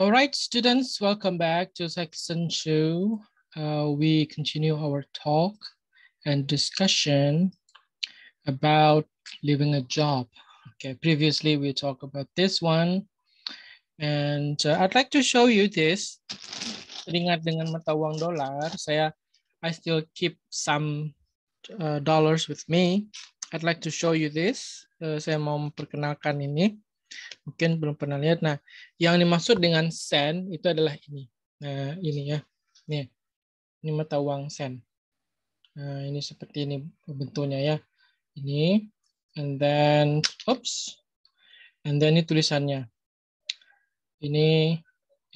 All right, students, welcome back to Section Two. Uh, we continue our talk and discussion about leaving a job. Okay, previously we talked about this one. And uh, I'd like to show you this. Teringat dengan mata uang dolar, saya I still keep some uh, dollars with me. I'd like to show you this. Uh, saya mau memperkenalkan ini. Mungkin belum pernah lihat. Nah, yang dimaksud dengan sen itu adalah ini. Nah, ini ya. Nih. Ini mata uang sen. Nah, ini seperti ini bentuknya ya. Ini and then oops. And then ini tulisannya. Ini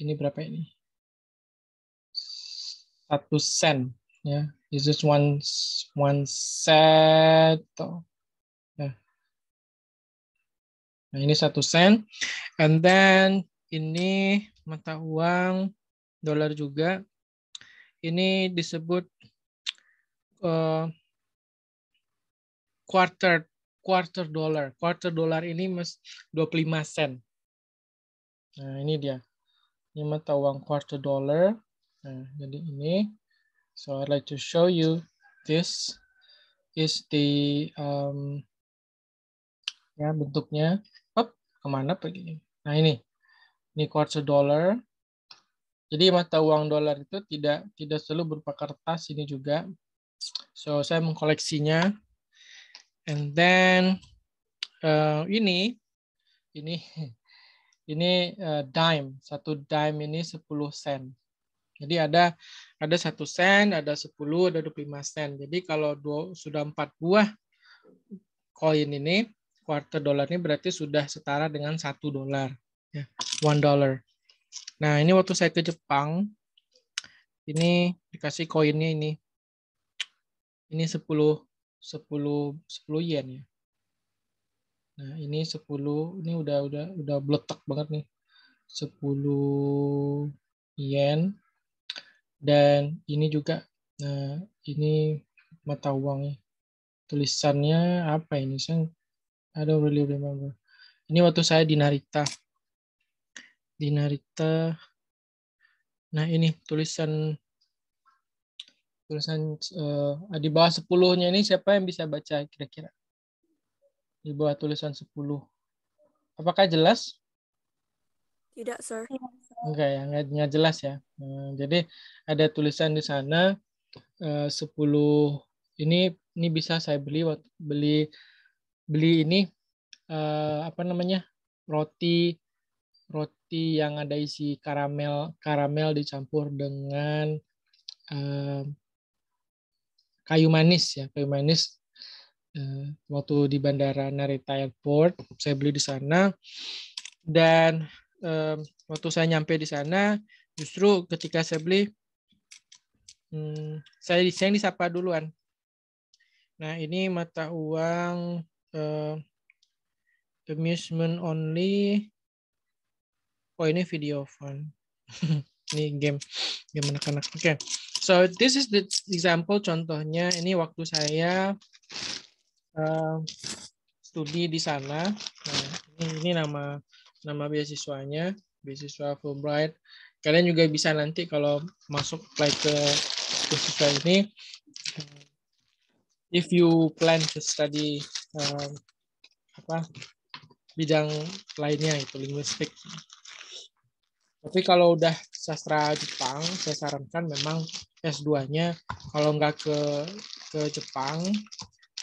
ini berapa ini? Satu sen ya. Is this one one set? Oh Nah, ini satu sen. And then ini mata uang dolar juga. Ini disebut uh, quarter quarter dollar. Quarter dollar ini mas 25 sen. Nah, ini dia. Ini mata uang quarter dollar. Nah, jadi ini. So I'd like to show you this is the um, ya bentuknya kemana pergi Nah ini, ini quarter dollar. Jadi mata uang dollar itu tidak tidak selalu berupa kertas ini juga. So saya mengkoleksinya. And then uh, ini ini ini uh, dime. Satu dime ini 10 sen. Jadi ada ada satu sen, ada 10, ada 25 sen. Jadi kalau dua, sudah empat buah koin ini quarter dolar ini berarti sudah setara dengan satu dolar, ya, one dollar. Nah ini waktu saya ke Jepang, ini dikasih koinnya ini, ini 10 10 10 yen ya. Nah, ini sepuluh, ini udah udah udah bletek banget nih. sepuluh yen dan ini juga nah ini mata uangnya tulisannya apa ini saya I don't really remember. Ini waktu saya di Narita. Di Narita. Nah, ini tulisan tulisan uh, di bawah sepuluhnya ini siapa yang bisa baca kira-kira? Di bawah tulisan sepuluh. Apakah jelas? Tidak, sir. Enggak ya, enggak, enggak jelas ya. Nah, jadi ada tulisan di sana eh, sepuluh ini ini bisa saya beli beli beli ini uh, apa namanya roti roti yang ada isi karamel karamel dicampur dengan uh, kayu manis ya kayu manis uh, waktu di bandara Narita Airport saya beli di sana dan um, waktu saya nyampe di sana justru ketika saya beli hmm, saya saya disapa duluan nah ini mata uang uh, amusement only oh ini video fun ini game game anak-anak oke okay. so this is the example contohnya ini waktu saya uh, studi di sana nah, ini, ini nama nama beasiswanya beasiswa Fulbright kalian juga bisa nanti kalau masuk apply ke beasiswa ini if you plan to study uh, apa bidang lainnya itu linguistik. Tapi kalau udah sastra Jepang, saya sarankan memang S2-nya kalau nggak ke ke Jepang,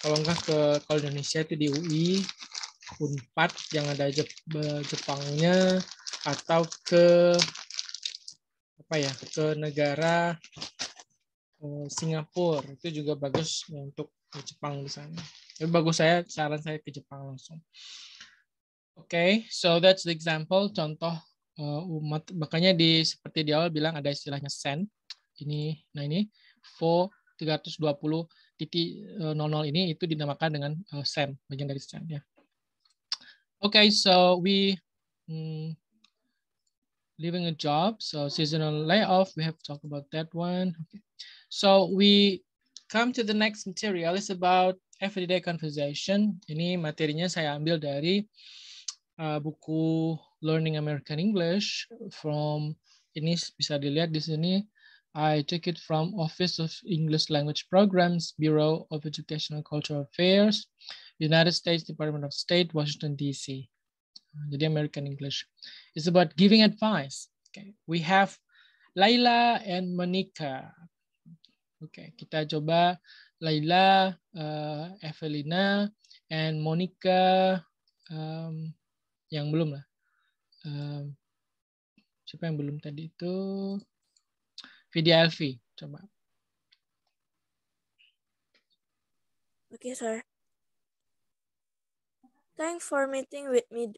kalau nggak ke kalau Indonesia itu di UI, Unpad yang ada Jepangnya atau ke apa ya ke negara eh, Singapura itu juga bagus untuk Jepang di sana. Ya, bagus saya saran saya ke Jepang langsung. Oke, okay, so that's the example contoh uh, umat makanya di seperti di awal bilang ada istilahnya sen. Ini nah ini fo 320 titik nol ini itu dinamakan dengan uh, eh, sen, bagian dari sen ya. Okay, so we um, leaving a job, so seasonal layoff, we have talked about that one. Okay. So we come to the next material. It's about Everyday Conversation. Ini materinya saya ambil dari uh, buku Learning American English from ini bisa dilihat di sini. I took it from Office of English Language Programs, Bureau of Educational Cultural Affairs, United States Department of State, Washington DC. Uh, jadi American English. It's about giving advice. Okay. We have Laila and Monica. Oke, okay, kita coba Laila, uh, Evelina, and Monica. Um, yang belum lah. Um, siapa yang belum tadi itu? Vidya Elvi, coba. Okay, sir. Thanks for meeting with me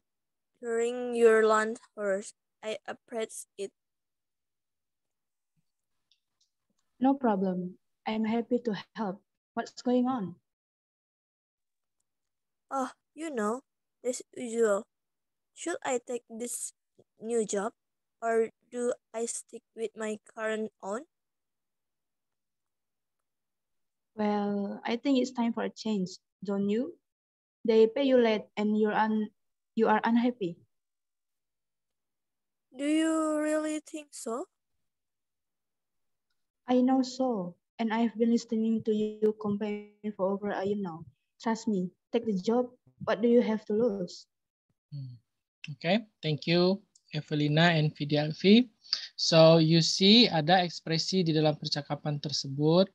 during your lunch hours. I appreciate it. No problem. I'm happy to help. What's going on? Oh, you know, this usual. Should I take this new job or do I stick with my current one? Well, I think it's time for a change, don't you? They pay you late and you're un you are unhappy. Do you really think so? I know so. and I've been listening to you complain for over a year now. Trust me, take the job. What do you have to lose? Hmm. Okay, thank you Evelina and Fidelvi. So you see ada ekspresi di dalam percakapan tersebut.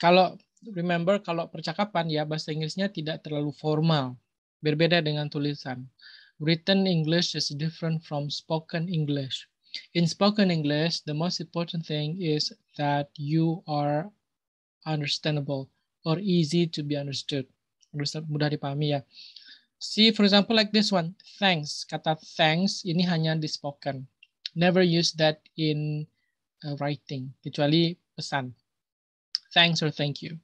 Kalau remember kalau percakapan ya bahasa Inggrisnya tidak terlalu formal. Berbeda dengan tulisan. Written English is different from spoken English. In spoken English, the most important thing is that you are understandable or easy to be understood. Mudah dipahami ya. See, for example, like this one, thanks. Kata thanks ini hanya di spoken. Never use that in uh, writing, kecuali pesan. Thanks or thank you.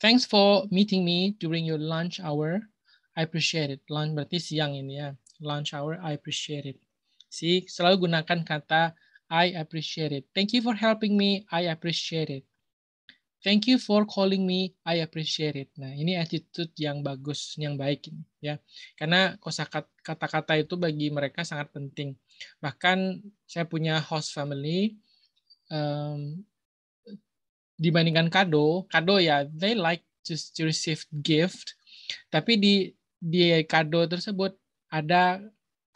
Thanks for meeting me during your lunch hour. I appreciate it. Lunch berarti siang ini ya. Lunch hour, I appreciate it. See, selalu gunakan kata I appreciate it. Thank you for helping me. I appreciate it. Thank you for calling me. I appreciate it. Nah, ini attitude yang bagus, yang baik ini, ya. Karena kosakata kata-kata itu bagi mereka sangat penting. Bahkan saya punya host family um, dibandingkan kado, kado ya they like to, to receive gift, tapi di di kado tersebut ada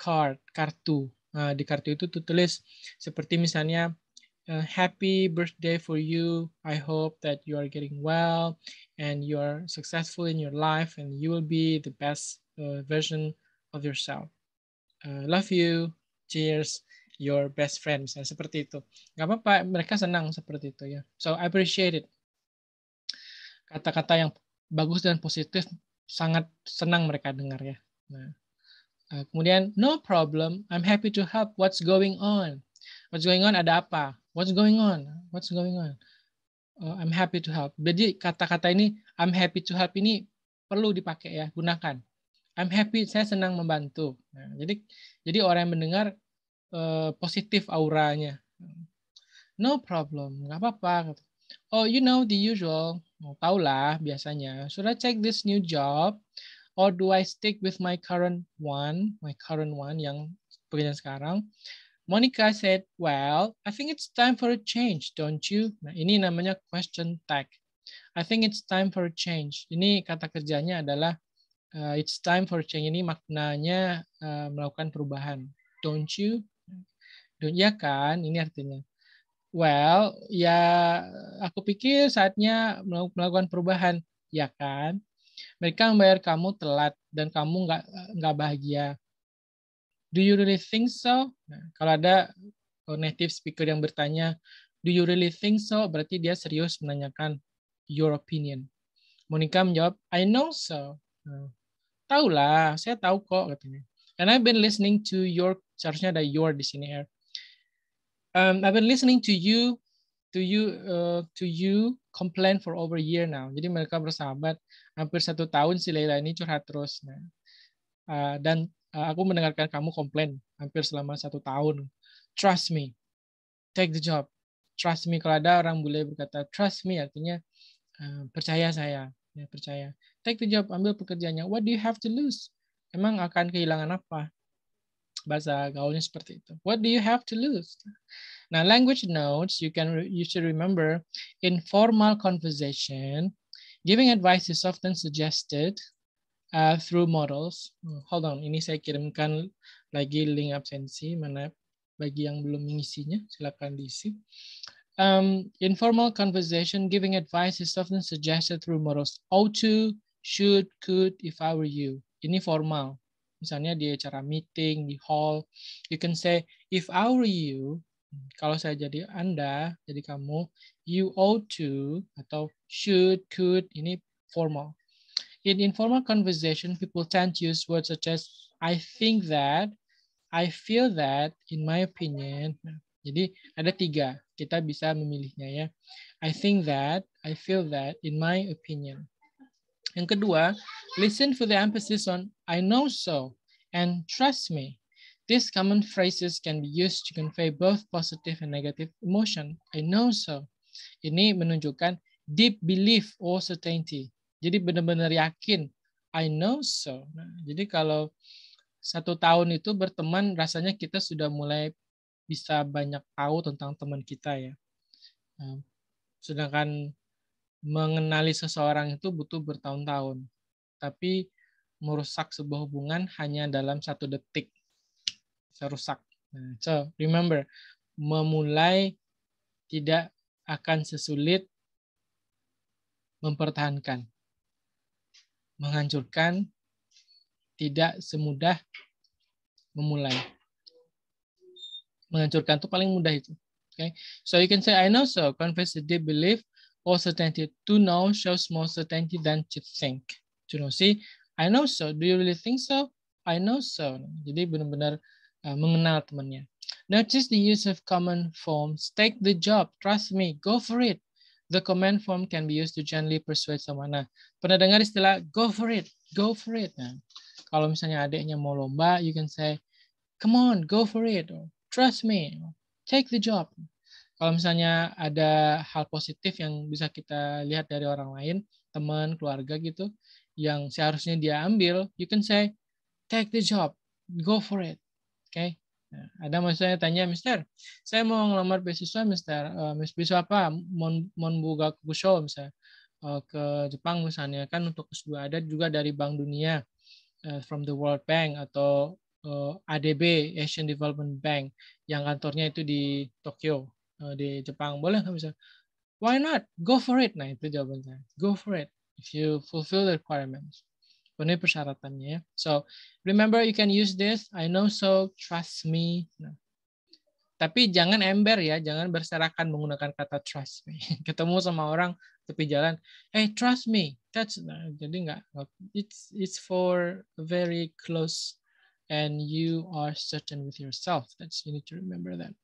card, kartu. Eh, di kartu itu tertulis seperti misalnya eh, happy birthday for you. I hope that you are getting well and you are successful in your life and you will be the best uh, version of yourself. Uh, love you. Cheers. Your best friend. Misalnya nah, seperti itu. Gak apa-apa. Mereka senang seperti itu ya. So I appreciate it. Kata-kata yang bagus dan positif sangat senang mereka dengar ya. Nah, Eh, kemudian no problem, I'm happy to help. What's going on? What's going on? Ada apa? What's going on? What's going on? Uh, I'm happy to help. Jadi kata-kata ini I'm happy to help ini perlu dipakai ya, gunakan. I'm happy, saya senang membantu. Nah, jadi jadi orang yang mendengar uh, positif auranya. No problem, nggak apa-apa. Oh, you know the usual. Oh, lah biasanya. Should I check this new job? or do I stick with my current one, my current one yang pekerjaan sekarang? Monica said, well, I think it's time for a change, don't you? Nah, ini namanya question tag. I think it's time for a change. Ini kata kerjanya adalah uh, it's time for a change. Ini maknanya uh, melakukan perubahan. Don't you? Don't, ya kan? Ini artinya. Well, ya aku pikir saatnya melakukan perubahan. Ya kan? Mereka membayar kamu telat dan kamu nggak nggak bahagia. Do you really think so? Nah, kalau ada native speaker yang bertanya, do you really think so? Berarti dia serius menanyakan your opinion. Monica menjawab, I know so. Nah, lah, saya tahu kok katanya. And I've been listening to your, seharusnya ada your di sini. Um, I've been listening to you to you uh, to you complain for over a year now. Jadi mereka bersahabat hampir satu tahun si Leila ini curhat terus. Nah, uh, dan uh, aku mendengarkan kamu komplain hampir selama satu tahun. Trust me, take the job. Trust me kalau ada orang bule berkata trust me artinya uh, percaya saya, ya, percaya. Take the job, ambil pekerjaannya. What do you have to lose? Emang akan kehilangan apa? bahasa gaulnya seperti itu. What do you have to lose? Nah, language notes you can you should remember in formal conversation, giving advice is often suggested uh, through models. Hmm, hold on, ini saya kirimkan lagi link absensi mana bagi yang belum mengisinya silakan diisi. Um, informal conversation, giving advice is often suggested through models. how to, should, could, if I were you. Ini formal misalnya di acara meeting, di hall, you can say, if I were you, kalau saya jadi Anda, jadi kamu, you ought to, atau should, could, ini formal. In informal conversation, people tend to use words such as, I think that, I feel that, in my opinion. jadi ada tiga, kita bisa memilihnya ya. I think that, I feel that, in my opinion. Yang kedua, listen for the emphasis on I know so and trust me. These common phrases can be used to convey both positive and negative emotion. I know so. Ini menunjukkan deep belief or certainty. Jadi benar-benar yakin. I know so. Nah, jadi kalau satu tahun itu berteman, rasanya kita sudah mulai bisa banyak tahu tentang teman kita ya. Nah, sedangkan mengenali seseorang itu butuh bertahun-tahun, tapi merusak sebuah hubungan hanya dalam satu detik. Saya rusak. Nah, so, remember, memulai tidak akan sesulit mempertahankan. Menghancurkan tidak semudah memulai. Menghancurkan itu paling mudah itu. Okay? So you can say, I know so, confess the deep belief all certainty. To know shows more certainty than to think. To know, see, I know so. Do you really think so? I know so. Jadi benar-benar uh, mengenal temannya. Notice the use of common forms. Take the job. Trust me. Go for it. The command form can be used to gently persuade someone. Nah, pernah dengar istilah go for it, go for it. Nah, kalau misalnya adiknya mau lomba, you can say, come on, go for it. Or, Trust me. Take the job kalau misalnya ada hal positif yang bisa kita lihat dari orang lain, teman, keluarga gitu, yang seharusnya dia ambil, you can say, take the job, go for it. Oke. Okay? Nah, ada maksudnya tanya, Mister, saya mau ngelamar beasiswa, Mister. Uh, beasiswa apa? Mon buka Kusho, misalnya. Uh, ke Jepang misalnya. Kan untuk S2 ada juga dari Bank Dunia, uh, from the World Bank, atau ADB, Asian Development Bank, yang kantornya itu di Tokyo. Eh, di Jepang boleh nggak bisa why not go for it nah itu jawabannya go for it if you fulfill the requirements penuhi persyaratannya ya so remember you can use this I know so trust me nah, tapi jangan ember ya jangan berserakan menggunakan kata trust me ketemu sama orang tapi jalan hey trust me that's nah, jadi nggak it's it's for very close and you are certain with yourself that's you need to remember that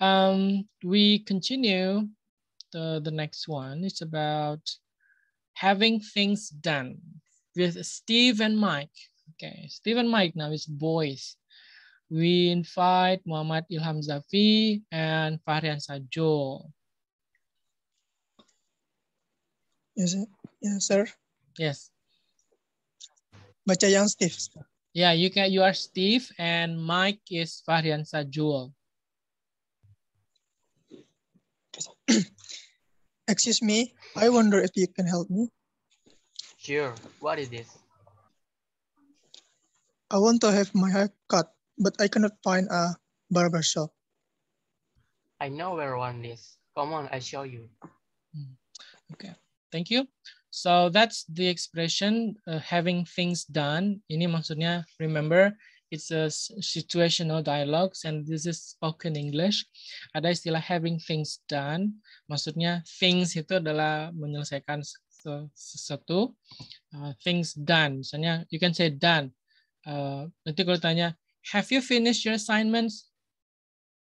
um, we continue the, the next one. It's about having things done with Steve and Mike. Okay, Steve and Mike now is boys. We invite Muhammad Ilham Zafi and Fahrian Sajol. Yes, yes, sir. Yes. Baca yang Steve. Yeah, you can. You are Steve and Mike is Fahrian Sajol. Excuse me, I wonder if you can help me. Sure, what is this? I want to have my hair cut, but I cannot find a barber shop. I know where one is. Come on, i show you. Hmm. Okay, thank you. So that's the expression uh, having things done. Ini maksudnya remember it's a situational dialogues and this is spoken English. Ada istilah having things done, maksudnya things itu adalah menyelesaikan sesuatu. Uh, things done, misalnya you can say done. Uh, nanti kalau tanya, have you finished your assignments?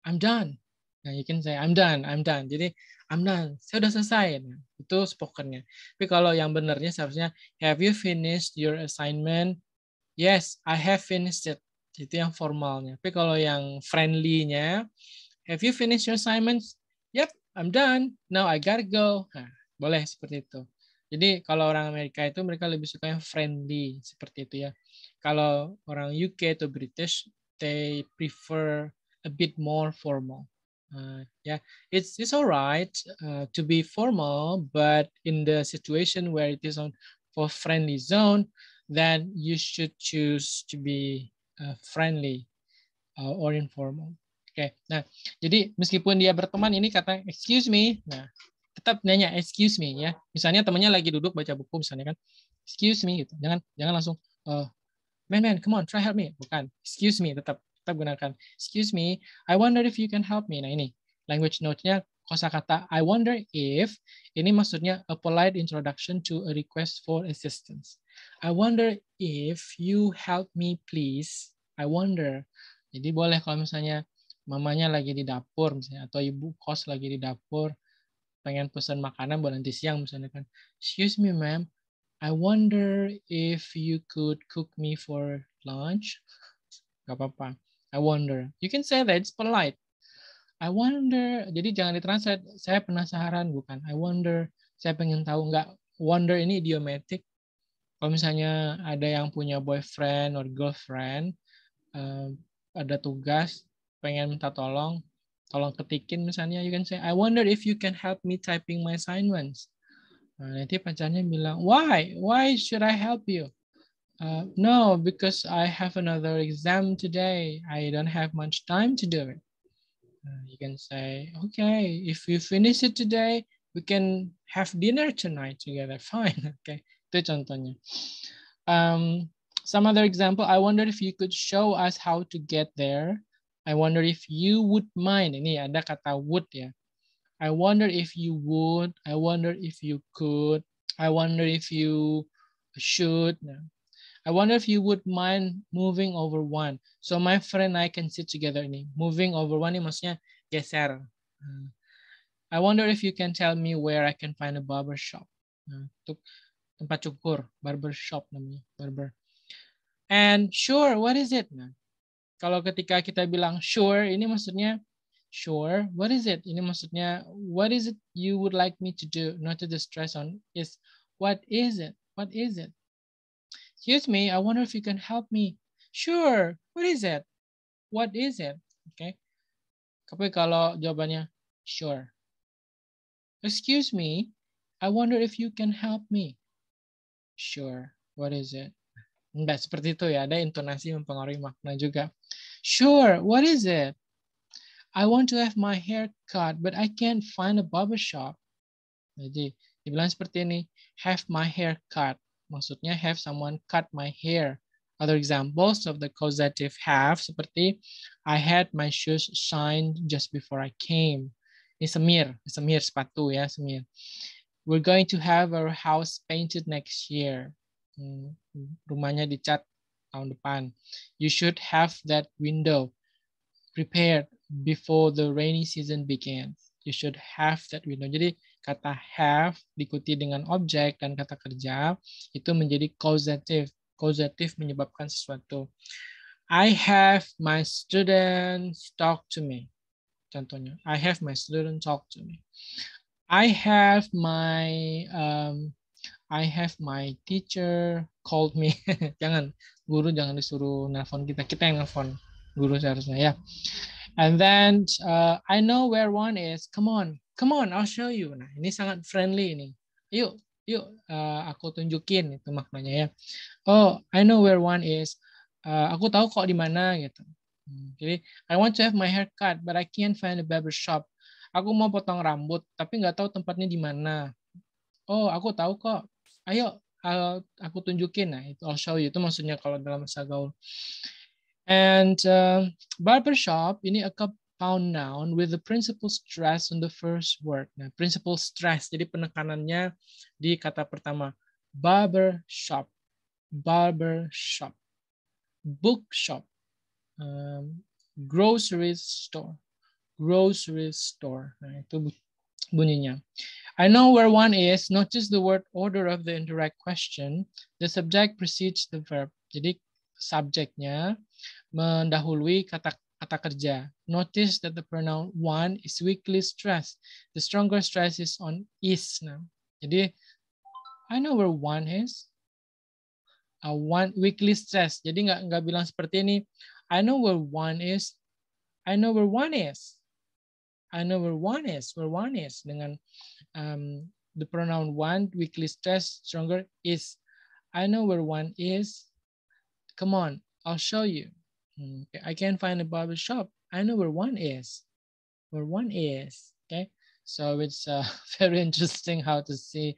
I'm done. Nah, you can say I'm done, I'm done. Jadi I'm done, saya sudah selesai. Nah, itu spokennya. Tapi kalau yang benarnya seharusnya have you finished your assignment? Yes, I have finished it. Itu yang formalnya. Tapi kalau yang friendly-nya, have you finished your assignments? Yep, I'm done. Now I gotta go. Nah, boleh seperti itu. Jadi kalau orang Amerika itu mereka lebih suka yang friendly seperti itu ya. Kalau orang UK atau British, they prefer a bit more formal. Uh, nah, yeah, it's it's alright uh, to be formal, but in the situation where it is on for friendly zone, then you should choose to be uh, friendly uh, or informal. Oke, okay. nah jadi meskipun dia berteman ini kata excuse me, nah tetap nanya excuse me ya. Misalnya temannya lagi duduk baca buku misalnya kan, excuse me gitu. Jangan jangan langsung uh, man man come on try help me bukan excuse me tetap tetap gunakan excuse me I wonder if you can help me nah ini language note-nya kosakata I wonder if ini maksudnya a polite introduction to a request for assistance. I wonder if you help me please. I wonder. Jadi boleh kalau misalnya mamanya lagi di dapur misalnya atau ibu kos lagi di dapur pengen pesan makanan buat nanti siang misalnya kan. Excuse me ma'am, I wonder if you could cook me for lunch. Gak apa-apa. I wonder. You can say that it's polite. I wonder. Jadi jangan ditranslate. Saya penasaran bukan. I wonder. Saya pengen tahu nggak. Wonder ini idiomatik. Kalau misalnya ada yang punya boyfriend or girlfriend, uh, ada tugas pengen minta tolong, tolong ketikin misalnya. You can say I wonder if you can help me typing my assignments. Nah, nanti pacarnya bilang Why? Why should I help you? Uh, no, because I have another exam today. I don't have much time to do it. Uh, you can say, okay, if you finish it today, we can have dinner tonight together. Fine. Okay. Itu contohnya. Um, some other example, I wonder if you could show us how to get there. I wonder if you would mind. Ini ada kata would ya. I wonder if you would. I wonder if you could. I wonder if you should. Nah, I wonder if you would mind moving over one. So my friend and I can sit together nih. Moving over one ini eh, maksudnya geser. Uh, I wonder if you can tell me where I can find a barber shop. Uh, tempat cukur, barber shop namanya, barber. And sure, what is it? Nah, kalau ketika kita bilang sure, ini maksudnya sure, what is it? Ini maksudnya what is it you would like me to do? Not to distress on is what is it? What is it? excuse me, I wonder if you can help me. Sure, what is it? What is it? Oke. Okay. Tapi kalau jawabannya sure. Excuse me, I wonder if you can help me. Sure, what is it? Enggak seperti itu ya, ada intonasi mempengaruhi makna juga. Sure, what is it? I want to have my hair cut, but I can't find a barber shop. Jadi, dibilang seperti ini, have my hair cut maksudnya have someone cut my hair. Other examples of the causative have seperti I had my shoes shined just before I came. Ini semir, semir sepatu ya, semir. We're going to have our house painted next year. Hmm, rumahnya dicat tahun depan. You should have that window prepared before the rainy season begins. You should have that window. Jadi kata have diikuti dengan objek dan kata kerja itu menjadi causative. Causative menyebabkan sesuatu. I have my students talk to me. Contohnya, I have my students talk to me. I have my um, I have my teacher called me. jangan, guru jangan disuruh nelpon kita. Kita yang nelpon guru seharusnya ya. And then uh, I know where one is. Come on, come on, I'll show you. Nah, ini sangat friendly ini. Yuk, yuk, uh, aku tunjukin itu maknanya ya. Oh, I know where one is. Uh, aku tahu kok di mana gitu. Hmm, jadi I want to have my hair cut, but I can't find a barber shop. Aku mau potong rambut, tapi nggak tahu tempatnya di mana. Oh, aku tahu kok. Ayo, aku tunjukin. Nah, itu I'll show you. Itu maksudnya kalau dalam bahasa gaul. And uh, barbershop ini a compound noun with the principal stress on the first word. Nah, principal stress jadi penekanannya di kata pertama Barber shop, barbershop, barbershop, bookshop, um, grocery store, grocery store. Nah, itu bunyinya. I know where one is. Notice the word order of the indirect question. The subject precedes the verb. Jadi subjeknya mendahului kata kata kerja. Notice that the pronoun one is weakly stressed. The stronger stress is on is. Nah, jadi I know where one is. Uh, one weakly stress. Jadi nggak nggak bilang seperti ini. I know where one is. I know where one is. I know where one is. Where one is dengan um, the pronoun one weakly stress stronger is. I know where one is. Come on, I'll show you. Hmm, okay, I can't find a barber shop. I know where one is. Where one is. Okay. So it's uh, very interesting how to see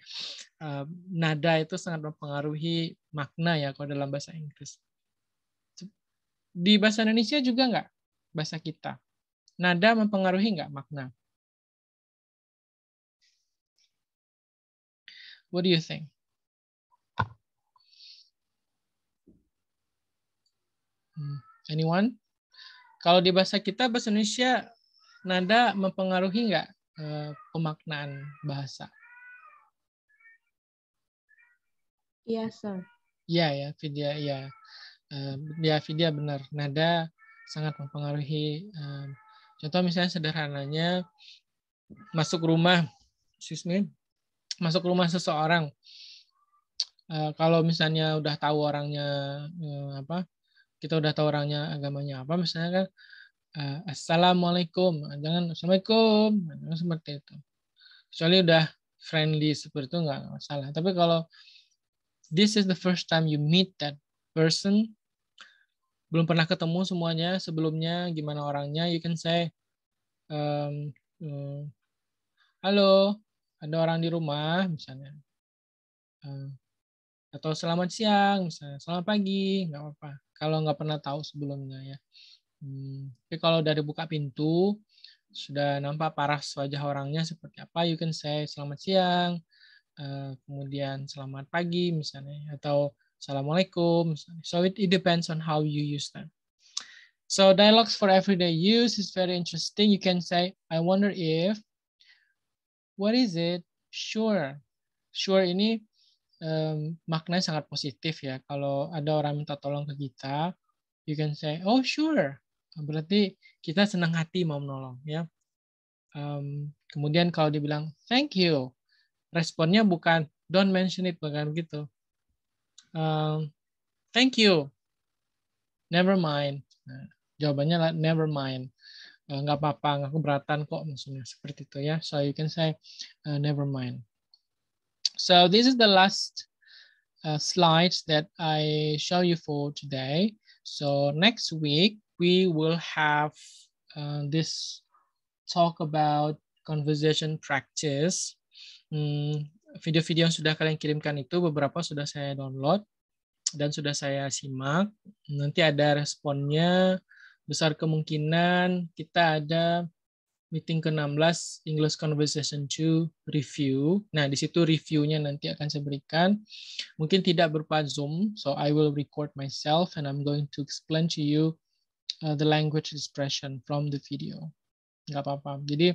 uh, nada itu sangat mempengaruhi makna ya kalau dalam bahasa Inggris. Di bahasa Indonesia juga nggak bahasa kita. Nada mempengaruhi nggak makna? What do you think? Hmm. Anyone? Kalau di bahasa kita, bahasa Indonesia, nada mempengaruhi nggak eh, pemaknaan bahasa? Iya, yes, sir. Iya, ya, Vidya, iya. Uh, ya, Vidya benar. Nada sangat mempengaruhi. Uh, contoh misalnya sederhananya, masuk rumah, excuse me, masuk rumah seseorang. Uh, kalau misalnya udah tahu orangnya uh, apa kita udah tahu orangnya agamanya apa misalnya kan uh, assalamualaikum jangan assalamualaikum jangan seperti itu kecuali udah friendly seperti itu nggak masalah tapi kalau this is the first time you meet that person belum pernah ketemu semuanya sebelumnya gimana orangnya you can say um, um, halo ada orang di rumah misalnya um, atau selamat siang misalnya selamat pagi nggak apa-apa kalau nggak pernah tahu sebelumnya ya. Hmm, tapi kalau dari buka pintu sudah nampak parah wajah orangnya seperti apa, you can say selamat siang, uh, kemudian selamat pagi misalnya atau assalamualaikum. Misalnya. So it, it depends on how you use them. So dialogues for everyday use is very interesting. You can say, I wonder if, what is it? Sure. Sure ini um, maknanya sangat positif ya. Kalau ada orang minta tolong ke kita, you can say, oh sure. Berarti kita senang hati mau menolong ya. Um, kemudian kalau dibilang thank you, responnya bukan don't mention it bukan gitu. Um, thank you, never mind. Nah, jawabannya lah, never mind. Uh, nggak apa-apa, nggak keberatan kok maksudnya seperti itu ya. So you can say uh, never mind. So this is the last uh, slide that I show you for today. So next week, we will have uh, this talk about conversation practice. Hmm, video-video hmm, yang sudah kalian kirimkan itu beberapa sudah saya download dan sudah saya simak. Nanti ada responnya. Besar kemungkinan kita ada meeting ke-16 English Conversation 2 review. Nah, di situ reviewnya nanti akan saya berikan. Mungkin tidak berupa Zoom, so I will record myself and I'm going to explain to you uh, the language expression from the video. Nggak apa-apa. Jadi,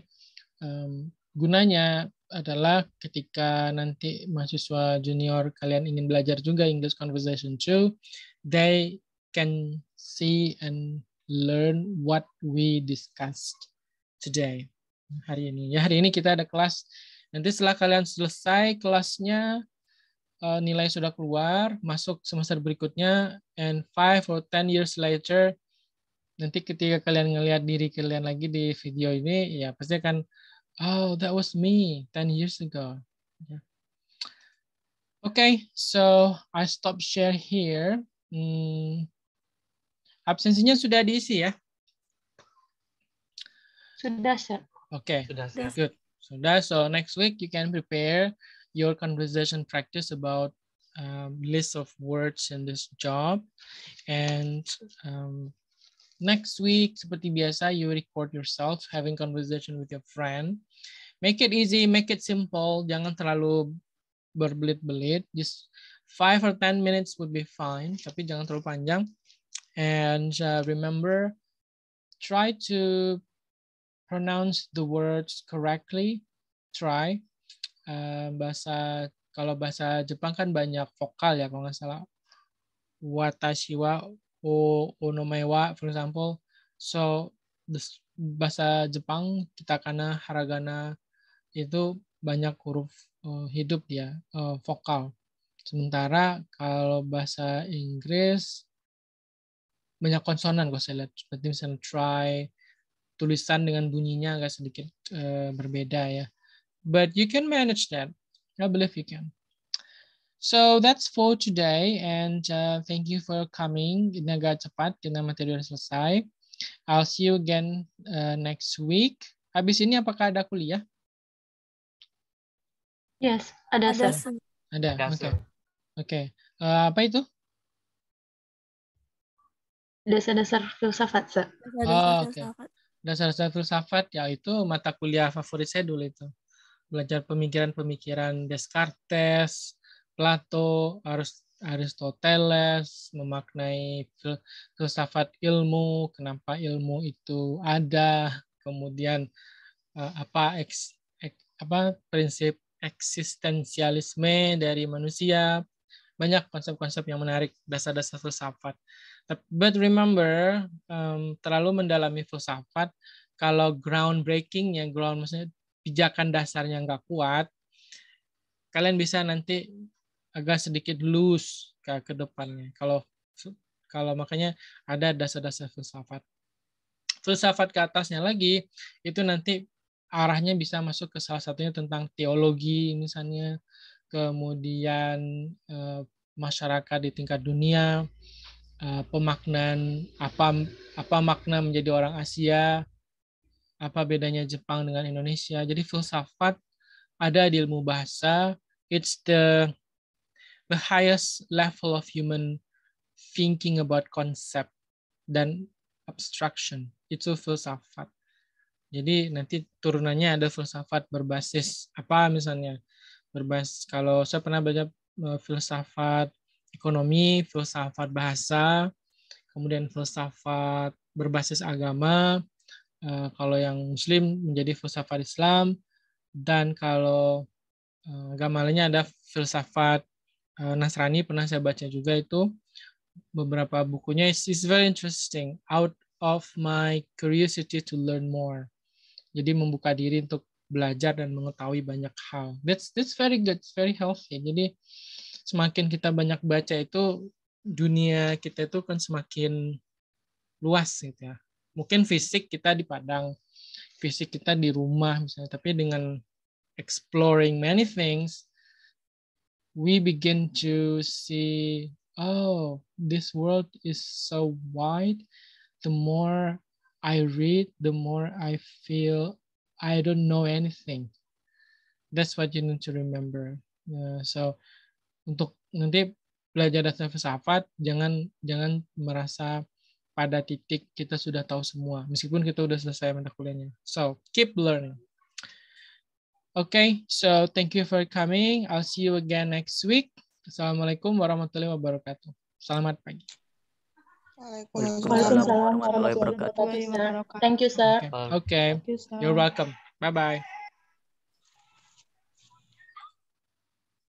um, gunanya adalah ketika nanti mahasiswa junior kalian ingin belajar juga English Conversation 2, they can see and learn what we discussed today. Hari ini. Ya, hari ini kita ada kelas. Nanti setelah kalian selesai kelasnya, eh, nilai sudah keluar, masuk semester berikutnya, and five or ten years later, nanti ketika kalian ngelihat diri kalian lagi di video ini, ya pasti akan, oh, that was me ten years ago. Ya. Okay, so I stop share here. Hmm, absensinya sudah diisi ya. Sudah, sir. Okay. Sudah, sir. Good. Sudah. So next week you can prepare your conversation practice about um, list of words in this job. And um, next week, seperti biasa, you record yourself having conversation with your friend. Make it easy, make it simple. Jangan terlalu berbelit-belit. Just five or ten minutes would be fine. Tapi jangan terlalu panjang. And uh, remember, try to pronounce the words correctly, try. Uh, bahasa kalau bahasa Jepang kan banyak vokal ya kalau nggak salah. Watashi wa o onome wa for example. So this, bahasa Jepang kita karena haragana itu banyak huruf uh, hidup ya uh, vokal. Sementara kalau bahasa Inggris banyak konsonan kok saya lihat seperti misalnya try, tulisan dengan bunyinya agak sedikit uh, berbeda ya. But you can manage that. I believe you can. So that's for today and uh, thank you for coming. Ini agak cepat karena materi sudah selesai. I'll see you again uh, next week. Habis ini apakah ada kuliah? Yes, ada. Ada. Sir. Ada. Oke. Oke. Okay. Okay. Uh, apa itu? Dasar-dasar filsafat, Sir. Oh, oke. Okay dasar-dasar filsafat yaitu mata kuliah favorit saya dulu itu belajar pemikiran-pemikiran Descartes, Plato, Aristoteles, memaknai filsafat ilmu, kenapa ilmu itu ada, kemudian eh, apa ex, ex, apa prinsip eksistensialisme dari manusia, banyak konsep-konsep yang menarik dasar-dasar filsafat. But remember, um, terlalu mendalami filsafat, kalau groundbreaking yang ground maksudnya pijakan dasarnya nggak kuat, kalian bisa nanti agak sedikit loose ke, ke depannya. Kalau kalau makanya ada dasar-dasar filsafat. Filsafat ke atasnya lagi itu nanti arahnya bisa masuk ke salah satunya tentang teologi misalnya, kemudian eh, masyarakat di tingkat dunia, Eh, pemaknaan apa apa makna menjadi orang Asia, apa bedanya Jepang dengan Indonesia. Jadi filsafat ada di ilmu bahasa. It's the the highest level of human thinking about concept dan abstraction. Itu filsafat. Jadi nanti turunannya ada filsafat berbasis apa misalnya berbasis kalau saya pernah belajar eh, filsafat ekonomi, filsafat bahasa, kemudian filsafat berbasis agama, eh, kalau yang muslim menjadi filsafat Islam, dan kalau eh, agama lainnya ada filsafat eh, Nasrani, pernah saya baca juga itu, beberapa bukunya, it's, very interesting, out of my curiosity to learn more. Jadi membuka diri untuk belajar dan mengetahui banyak hal. That's that's very good, very healthy. Jadi semakin kita banyak baca itu dunia kita itu kan semakin luas gitu ya. Mungkin fisik kita di Padang, fisik kita di rumah misalnya, tapi dengan exploring many things, we begin to see, oh, this world is so wide. The more I read, the more I feel I don't know anything. That's what you need to remember. Uh, so untuk nanti belajar dasar filsafat jangan jangan merasa pada titik kita sudah tahu semua meskipun kita sudah selesai mata kuliahnya so keep learning okay so thank you for coming I'll see you again next week Assalamualaikum warahmatullahi wabarakatuh selamat pagi Waalaikumsalam warahmatullahi wabarakatuh. Thank you, sir. Okay. okay. You, You're welcome. Bye-bye.